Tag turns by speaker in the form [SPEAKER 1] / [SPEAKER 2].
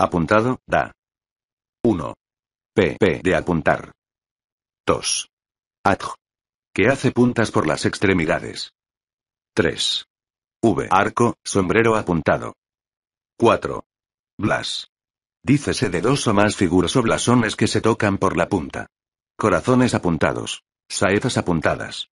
[SPEAKER 1] Apuntado, da. 1. P. de apuntar. 2. Adj. Que hace puntas por las extremidades. 3. V. Arco, sombrero apuntado. 4. Blas. Dícese de dos o más figuras o blasones que se tocan por la punta. Corazones apuntados. Saetas apuntadas.